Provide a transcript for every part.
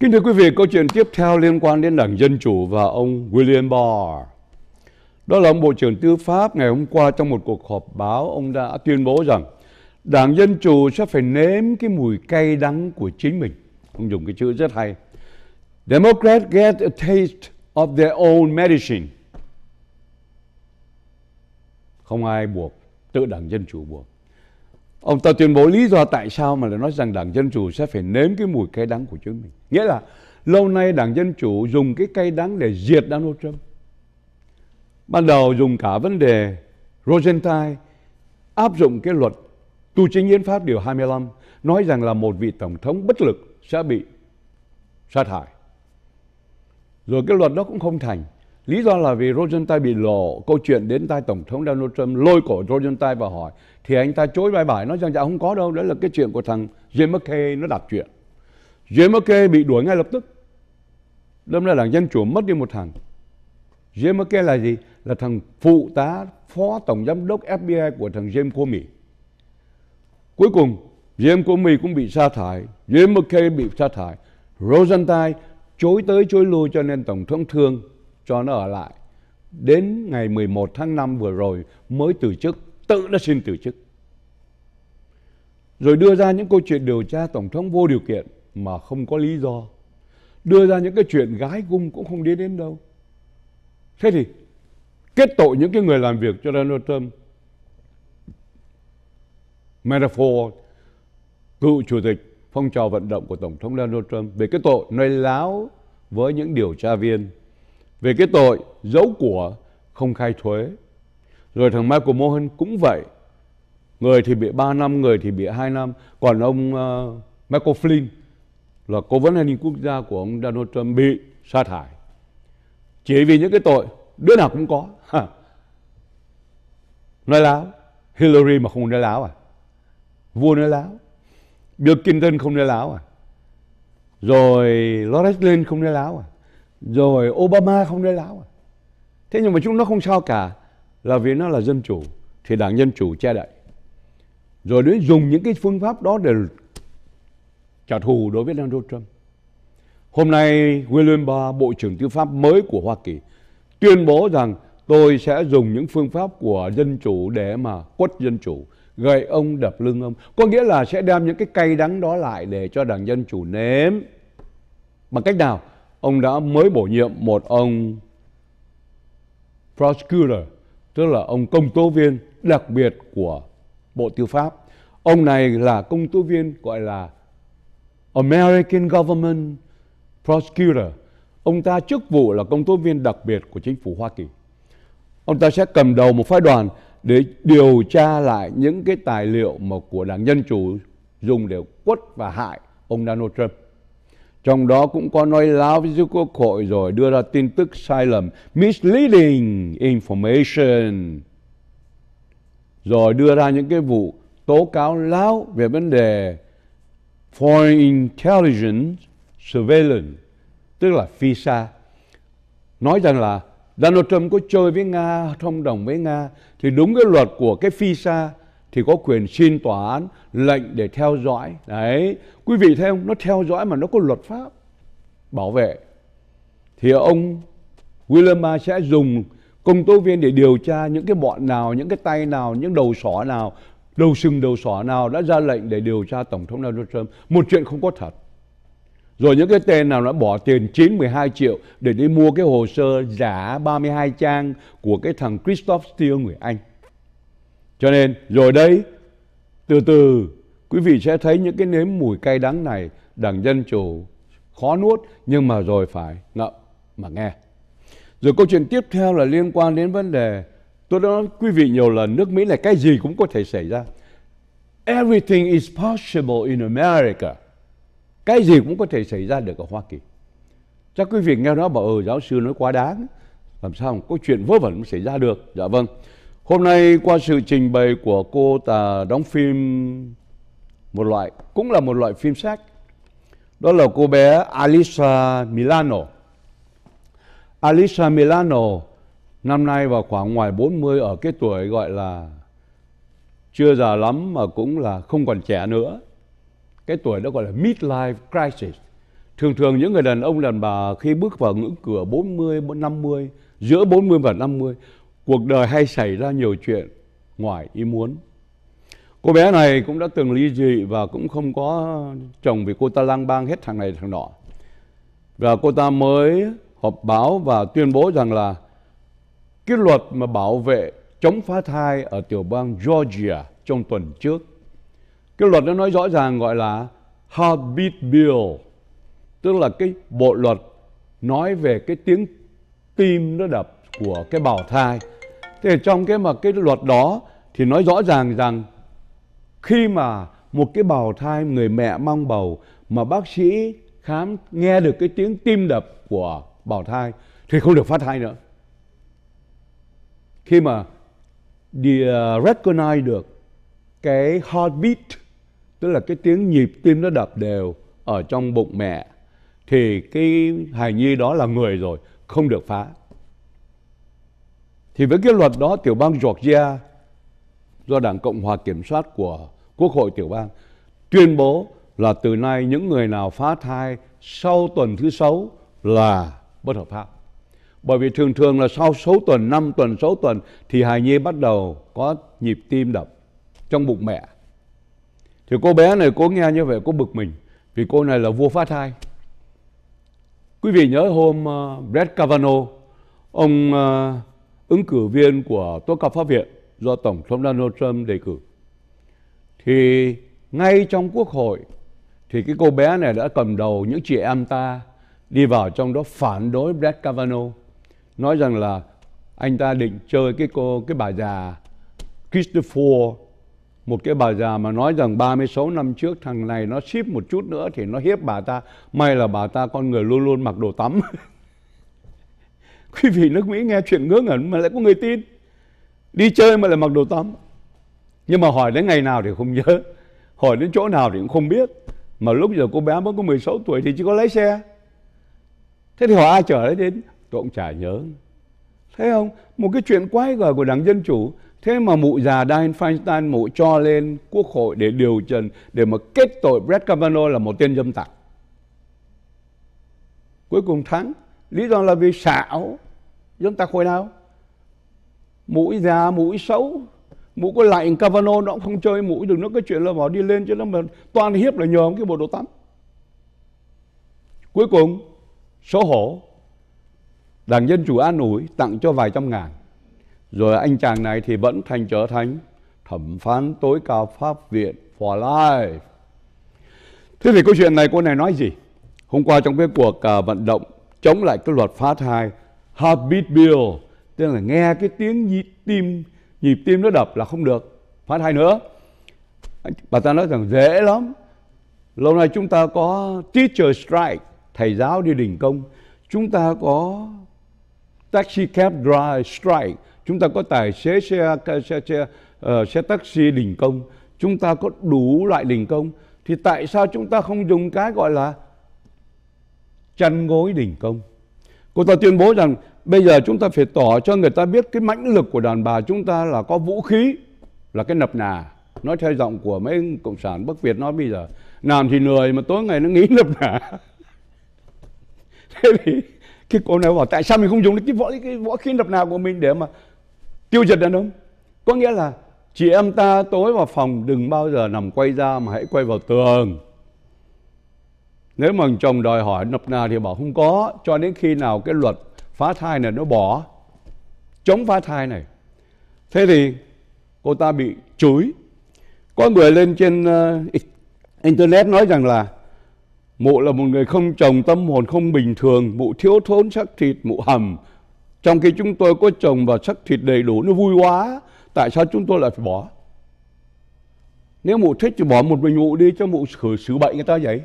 Kính thưa quý vị, câu chuyện tiếp theo liên quan đến Đảng Dân Chủ và ông William Barr. Đó là ông Bộ trưởng Tư pháp ngày hôm qua trong một cuộc họp báo, ông đã tuyên bố rằng Đảng Dân Chủ sẽ phải nếm cái mùi cay đắng của chính mình. Ông dùng cái chữ rất hay. Democrats get a taste of their own medicine. Không ai buộc, tự Đảng Dân Chủ buộc. Ông ta tuyên bố lý do tại sao mà lại nói rằng Đảng Dân Chủ sẽ phải nếm cái mùi cay đắng của chính mình. Nghĩa là lâu nay Đảng Dân Chủ dùng cái cay đắng để diệt Donald Trump. Ban đầu dùng cả vấn đề Rosenthal áp dụng cái luật tu chính hiến pháp điều 25 nói rằng là một vị tổng thống bất lực sẽ bị sa thải. Rồi cái luật đó cũng không thành. Lý do là vì Rosenthal bị lộ câu chuyện đến tai Tổng thống Donald Trump lôi cổ Rosenthal và hỏi thì anh ta chối bài bài nói rằng dạ không có đâu đó là cái chuyện của thằng Jim McKay nó đặt chuyện Jim McKay bị đuổi ngay lập tức đâm ra đảng Dân Chủ mất đi một thằng Jim McKay là gì? Là thằng phụ tá phó tổng giám đốc FBI của thằng James Comey Cuối cùng James Comey cũng bị sa thải James McKay bị sa thải Rosenthal chối tới chối lui cho nên Tổng thống thương cho nó ở lại. Đến ngày 11 tháng 5 vừa rồi mới từ chức, tự nó xin từ chức. Rồi đưa ra những câu chuyện điều tra Tổng thống vô điều kiện mà không có lý do. Đưa ra những cái chuyện gái gung cũng không đi đến đâu. Thế thì kết tội những cái người làm việc cho Donald Trump. Manafort, cựu chủ tịch phong trào vận động của Tổng thống Donald Trump về cái tội nói láo với những điều tra viên về cái tội giấu của không khai thuế. Rồi thằng Michael Mohan cũng vậy. Người thì bị 3 năm, người thì bị 2 năm. Còn ông uh, Michael Flynn là cố vấn an ninh quốc gia của ông Donald Trump bị sa thải. Chỉ vì những cái tội đứa nào cũng có. Nói láo. Hillary mà không nói láo à? Vua nói láo. Bill Clinton không nói láo à? Rồi Lawrence Lynn không nói láo à? rồi Obama không đế láo à. thế nhưng mà chúng nó không sao cả là vì nó là dân chủ thì đảng dân chủ che đậy rồi đến dùng những cái phương pháp đó để trả thù đối với Donald Trump hôm nay William Barr bộ trưởng tư pháp mới của Hoa Kỳ tuyên bố rằng tôi sẽ dùng những phương pháp của dân chủ để mà quất dân chủ gậy ông đập lưng ông có nghĩa là sẽ đem những cái cay đắng đó lại để cho đảng dân chủ nếm bằng cách nào ông đã mới bổ nhiệm một ông prosecutor, tức là ông công tố viên đặc biệt của Bộ Tư pháp. Ông này là công tố viên gọi là American Government Prosecutor. Ông ta chức vụ là công tố viên đặc biệt của chính phủ Hoa Kỳ. Ông ta sẽ cầm đầu một phái đoàn để điều tra lại những cái tài liệu mà của Đảng Dân Chủ dùng để quất và hại ông Donald Trump. Trong đó cũng có nói láo với Đức Quốc hội rồi đưa ra tin tức sai lầm, misleading information. Rồi đưa ra những cái vụ tố cáo láo về vấn đề Foreign Intelligence Surveillance, tức là FISA. Nói rằng là Donald Trump có chơi với Nga, thông đồng với Nga, thì đúng cái luật của cái FISA thì có quyền xin tòa án lệnh để theo dõi đấy quý vị thấy không nó theo dõi mà nó có luật pháp bảo vệ thì ông William sẽ dùng công tố viên để điều tra những cái bọn nào những cái tay nào những đầu sỏ nào đầu sừng đầu sỏ nào đã ra lệnh để điều tra tổng thống Donald Trump một chuyện không có thật rồi những cái tên nào đã bỏ tiền 9 12 triệu để đi mua cái hồ sơ giả 32 trang của cái thằng Christoph Steele người Anh cho nên rồi đấy từ từ quý vị sẽ thấy những cái nếm mùi cay đắng này đảng Dân Chủ khó nuốt nhưng mà rồi phải ngậm mà nghe. Rồi câu chuyện tiếp theo là liên quan đến vấn đề tôi đã nói quý vị nhiều lần nước Mỹ này cái gì cũng có thể xảy ra. Everything is possible in America. Cái gì cũng có thể xảy ra được ở Hoa Kỳ. Chắc quý vị nghe nói bảo ừ giáo sư nói quá đáng. Làm sao có chuyện vớ vẩn xảy ra được. Dạ vâng. Hôm nay qua sự trình bày của cô ta đóng phim một loại, cũng là một loại phim sách. Đó là cô bé Alisa Milano. Alisa Milano năm nay vào khoảng ngoài 40 ở cái tuổi gọi là chưa già lắm mà cũng là không còn trẻ nữa. Cái tuổi đó gọi là midlife crisis. Thường thường những người đàn ông đàn bà khi bước vào ngưỡng cửa 40, 50, giữa 40 và 50 cuộc đời hay xảy ra nhiều chuyện ngoài ý muốn. Cô bé này cũng đã từng ly dị và cũng không có chồng vì cô ta lang bang hết thằng này thằng nọ. Và cô ta mới họp báo và tuyên bố rằng là cái luật mà bảo vệ chống phá thai ở tiểu bang Georgia trong tuần trước. Cái luật nó nói rõ ràng gọi là Heartbeat Bill, tức là cái bộ luật nói về cái tiếng tim nó đập của cái bào thai thế trong cái mà cái luật đó thì nói rõ ràng rằng khi mà một cái bào thai người mẹ mang bầu mà bác sĩ khám nghe được cái tiếng tim đập của bào thai thì không được phát thai nữa khi mà đi uh, recognize được cái heartbeat tức là cái tiếng nhịp tim nó đập đều ở trong bụng mẹ thì cái hài nhi đó là người rồi không được phá thì với cái luật đó tiểu bang Georgia do Đảng Cộng hòa kiểm soát của Quốc hội tiểu bang tuyên bố là từ nay những người nào phá thai sau tuần thứ sáu là bất hợp pháp. Bởi vì thường thường là sau 6 tuần, 5 tuần, 6 tuần thì hài nhi bắt đầu có nhịp tim đập trong bụng mẹ. Thì cô bé này cô nghe như vậy cô bực mình vì cô này là vua phá thai. Quý vị nhớ hôm uh, Brett Kavanaugh, ông uh, ứng cử viên của tố cáo pháp viện do Tổng thống Donald Trump đề cử. Thì ngay trong quốc hội thì cái cô bé này đã cầm đầu những chị em ta đi vào trong đó phản đối Brett Kavanaugh nói rằng là anh ta định chơi cái cô cái bà già Christopher một cái bà già mà nói rằng 36 năm trước thằng này nó ship một chút nữa thì nó hiếp bà ta may là bà ta con người luôn luôn mặc đồ tắm quý vị nước mỹ nghe chuyện ngớ ngẩn mà lại có người tin đi chơi mà lại mặc đồ tắm nhưng mà hỏi đến ngày nào thì không nhớ hỏi đến chỗ nào thì cũng không biết mà lúc giờ cô bé mới có 16 tuổi thì chỉ có lái xe thế thì hỏi ai chở đấy đến tôi cũng chả nhớ thấy không một cái chuyện quái gở của đảng dân chủ thế mà mụ già Dianne Feinstein mụ cho lên quốc hội để điều trần để mà kết tội Brett Kavanaugh là một tên dâm tặc cuối cùng thắng lý do là vì xạo dân ta khối nào mũi già mũi xấu mũi có lạnh Cavano nó cũng không chơi mũi được nó cái chuyện là bỏ đi lên chứ nó mà toàn hiếp là nhờ cái bộ đồ tắm cuối cùng số hổ đảng dân chủ an ủi tặng cho vài trăm ngàn rồi anh chàng này thì vẫn thành trở thành thẩm phán tối cao pháp viện for life thế thì câu chuyện này cô này nói gì hôm qua trong cái cuộc à, vận động chống lại cái luật phá thai heartbeat bill tức là nghe cái tiếng nhịp tim nhịp tim nó đập là không được phát hay nữa bà ta nói rằng dễ lắm lâu nay chúng ta có teacher strike thầy giáo đi đình công chúng ta có taxi cab drive strike chúng ta có tài xế xe xe xe, uh, xe taxi đình công chúng ta có đủ loại đình công thì tại sao chúng ta không dùng cái gọi là chăn gối đình công Cô ta tuyên bố rằng bây giờ chúng ta phải tỏ cho người ta biết cái mãnh lực của đàn bà chúng ta là có vũ khí, là cái nập nà. Nói theo giọng của mấy Cộng sản Bắc Việt nói bây giờ, làm thì người mà tối ngày nó nghĩ nập nà. Thế thì cái cô này bảo tại sao mình không dùng cái võ cái võ khí nập nà của mình để mà tiêu diệt đàn ông? Có nghĩa là chị em ta tối vào phòng đừng bao giờ nằm quay ra mà hãy quay vào tường nếu mà chồng đòi hỏi nộp nào thì bảo không có cho đến khi nào cái luật phá thai này nó bỏ chống phá thai này thế thì cô ta bị chối có người lên trên uh, internet nói rằng là mụ là một người không chồng tâm hồn không bình thường mụ thiếu thốn sắc thịt mụ hầm trong khi chúng tôi có chồng và sắc thịt đầy đủ nó vui quá tại sao chúng tôi lại phải bỏ nếu mụ thích thì bỏ một mình mụ đi cho mụ khử sự bậy người ta vậy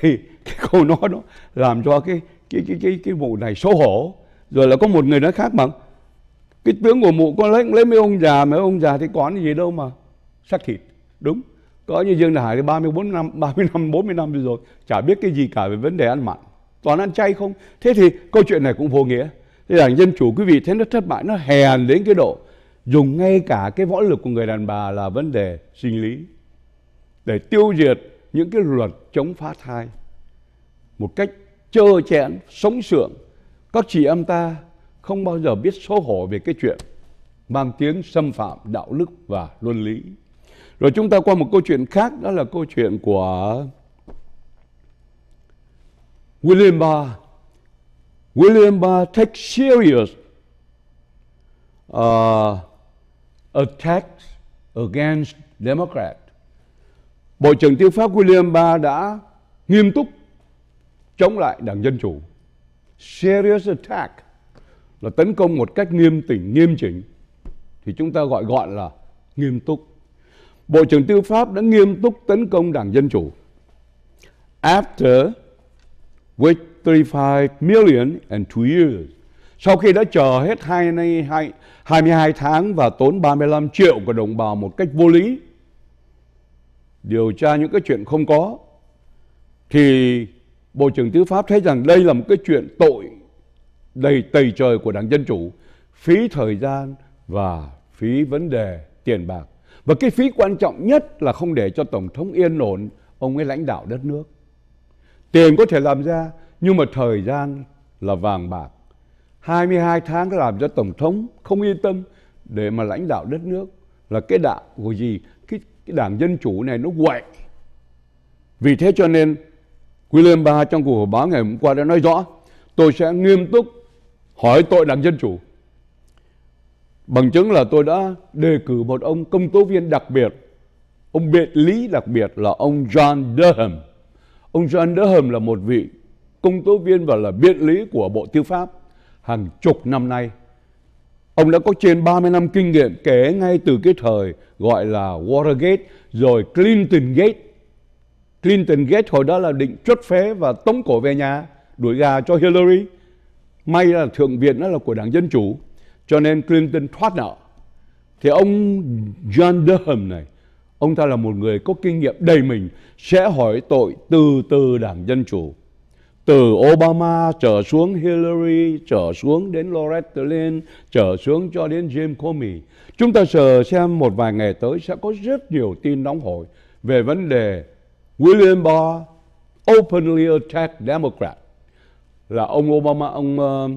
thì cái câu nói đó làm cho cái cái cái cái cái vụ này xấu hổ rồi là có một người nói khác bằng cái tướng của mụ con lấy lấy mấy ông già mấy ông già thì có gì đâu mà xác thịt đúng có như Dương Đại Hải thì 34 năm 30 năm 40 năm rồi chả biết cái gì cả về vấn đề ăn mặn toàn ăn chay không thế thì câu chuyện này cũng vô nghĩa thế là dân chủ quý vị thấy nó thất bại nó hèn đến cái độ dùng ngay cả cái võ lực của người đàn bà là vấn đề sinh lý để tiêu diệt những cái luật chống phá thai một cách trơ chẽn, sống sượng. Các chị em ta không bao giờ biết xấu hổ về cái chuyện mang tiếng xâm phạm đạo đức và luân lý. Rồi chúng ta qua một câu chuyện khác đó là câu chuyện của William Barr. William Barr take serious uh, attack against Democrats. Bộ trưởng Tư pháp William Barr đã nghiêm túc chống lại Đảng Dân Chủ. Serious attack là tấn công một cách nghiêm tỉnh, nghiêm chỉnh. Thì chúng ta gọi gọn là nghiêm túc. Bộ trưởng Tư pháp đã nghiêm túc tấn công Đảng Dân Chủ. After which 35 million and two years. Sau khi đã chờ hết 22, 22 tháng và tốn 35 triệu của đồng bào một cách vô lý, điều tra những cái chuyện không có thì Bộ trưởng Tư pháp thấy rằng đây là một cái chuyện tội đầy tầy trời của Đảng Dân Chủ, phí thời gian và phí vấn đề tiền bạc. Và cái phí quan trọng nhất là không để cho Tổng thống yên ổn, ông ấy lãnh đạo đất nước. Tiền có thể làm ra, nhưng mà thời gian là vàng bạc. 22 tháng làm cho Tổng thống không yên tâm để mà lãnh đạo đất nước là cái đạo của gì? cái đảng Dân Chủ này nó quậy. Vì thế cho nên William Barr trong cuộc họp báo ngày hôm qua đã nói rõ tôi sẽ nghiêm túc hỏi tội đảng Dân Chủ. Bằng chứng là tôi đã đề cử một ông công tố viên đặc biệt, ông biện lý đặc biệt là ông John Durham. Ông John Durham là một vị công tố viên và là biện lý của Bộ Tư pháp hàng chục năm nay Ông đã có trên 30 năm kinh nghiệm kể ngay từ cái thời gọi là Watergate rồi Clinton Gate. Clinton Gate hồi đó là định chốt phế và tống cổ về nhà đuổi gà cho Hillary. May là Thượng viện đó là của Đảng Dân Chủ cho nên Clinton thoát nợ. Thì ông John Durham này Ông ta là một người có kinh nghiệm đầy mình Sẽ hỏi tội từ từ Đảng Dân Chủ từ Obama trở xuống Hillary, trở xuống đến Loretta Lynn, trở xuống cho đến James Comey. Chúng ta chờ xem một vài ngày tới sẽ có rất nhiều tin nóng hổi về vấn đề William Barr openly attack Democrat là ông Obama, ông uh,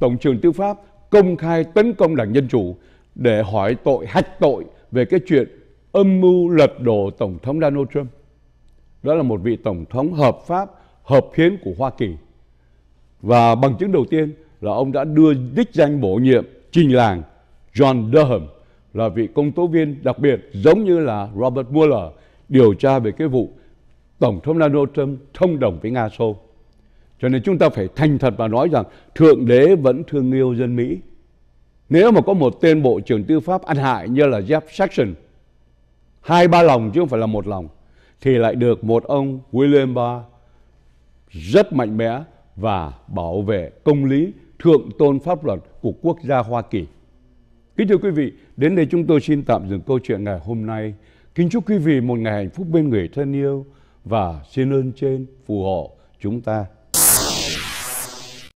Tổng trưởng Tư pháp công khai tấn công đảng Dân Chủ để hỏi tội, hạch tội về cái chuyện âm mưu lật đổ Tổng thống Donald Trump. Đó là một vị Tổng thống hợp pháp hợp hiến của Hoa Kỳ. Và bằng chứng đầu tiên là ông đã đưa đích danh bổ nhiệm trình làng John Durham là vị công tố viên đặc biệt giống như là Robert Mueller điều tra về cái vụ Tổng thống Donald Trump thông đồng với Nga Xô. Cho nên chúng ta phải thành thật và nói rằng Thượng Đế vẫn thương yêu dân Mỹ. Nếu mà có một tên Bộ trưởng Tư pháp ăn hại như là Jeff Sessions, hai ba lòng chứ không phải là một lòng, thì lại được một ông William Barr rất mạnh mẽ và bảo vệ công lý thượng tôn pháp luật của quốc gia Hoa Kỳ. Kính thưa quý vị, đến đây chúng tôi xin tạm dừng câu chuyện ngày hôm nay. Kính chúc quý vị một ngày hạnh phúc bên người thân yêu và xin ơn trên phù hộ chúng ta.